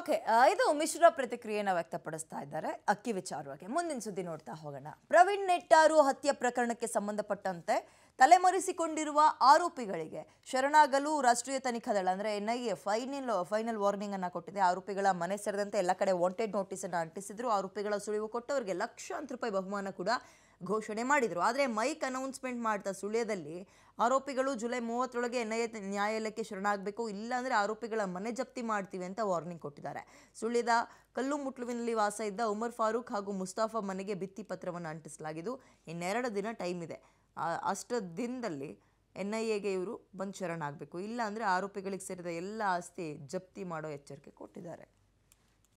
okay ಇದು ಮಿಶ್ರ ಪ್ರತಿಕ್ರಿಯೆಯನ್ನು ವ್ಯಕ್ತಪಡಿಸ್ತಾ ಇದ್ದಾರೆ ಅಕ್ಕಿ ವಿಚಾರವಾಗಿ ಮುಂದಿನ ಸುದ್ದಿ ನೋಡ್ತಾ ಹೋಗೋಣ ಪ್ರವೀಣ್ ನೆಟ್ಟಾರು ಹತ್ಯೆ ಪ್ರಕರಣಕ್ಕೆ ಸಂಬಂಧಪಟ್ಟಂತೆ ತಲೆಮರೆಸಿಕೊಂಡಿರುವ ಆರೋಪಿಗಳಿಗೆ ಶರಣಾಗಲು ರಾಷ್ಟ್ರೀಯ ತನಿಖಾ ದಳ ಅಂದರೆ N I A final final warning ಅನ್ನು ಕೊಟ್ಟಿದೆ ಆರೋಪಿಗಳ ಮನೆ ಸೇರಿದಂತೆ ಎಲ್ಲ ಕಡೆ ವಾಂಟೆಡ್ ನೋಟಿಸ್ ಅನ್ನು ಅಂಟಿಸಿದ್ರು ಆರೋಪಿಗಳ ಸುಳಿವು ಕೊಟ್ಟು ಅವರಿಗೆ ಲಕ್ಷಾಂತರ ರೂಪಾಯಿ ಬಹುಮಾನ ಕೂಡ ಘೋಷಣೆ ಮಾಡಿದರು ಆದರೆ ಮೈಕ್ ಅನೌನ್ಸ್ಮೆಂಟ್ ಮಾಡ್ತಾ ಸುಳ್ಯದಲ್ಲಿ ಆರೋಪಿಗಳು ಜುಲೈ ಮೂವತ್ತರೊಳಗೆ ಎನ್ ಐ ಎ ನ್ಯಾಯಾಲಯಕ್ಕೆ ಶರಣಾಗಬೇಕು ಇಲ್ಲಾಂದರೆ ಆರೋಪಿಗಳ ಮನೆ ಜಪ್ತಿ ಮಾಡ್ತೀವಿ ಅಂತ ವಾರ್ನಿಂಗ್ ಕೊಟ್ಟಿದ್ದಾರೆ ಸುಳ್ಯದ ಕಲ್ಲು ಮುಟ್ಲುವಿನಲ್ಲಿ ವಾಸ ಇದ್ದ ಉಮರ್ ಫಾರೂಕ್ ಹಾಗೂ ಮುಸ್ತಾಫಾ ಮನೆಗೆ ಭಿತ್ತಿ ಪತ್ರವನ್ನು ಅಂಟಿಸಲಾಗಿದ್ದು ಇನ್ನೆರಡು ದಿನ ಟೈಮ್ ಇದೆ ಅಷ್ಟು ದಿನದಲ್ಲಿ ಎನ್ ಐ ಎಗೆ ಇವರು ಬಂದು ಶರಣಾಗಬೇಕು ಇಲ್ಲ ಆರೋಪಿಗಳಿಗೆ ಸೇರಿದ ಎಲ್ಲ ಆಸ್ತಿ ಜಪ್ತಿ ಮಾಡೋ ಎಚ್ಚರಿಕೆ ಕೊಟ್ಟಿದ್ದಾರೆ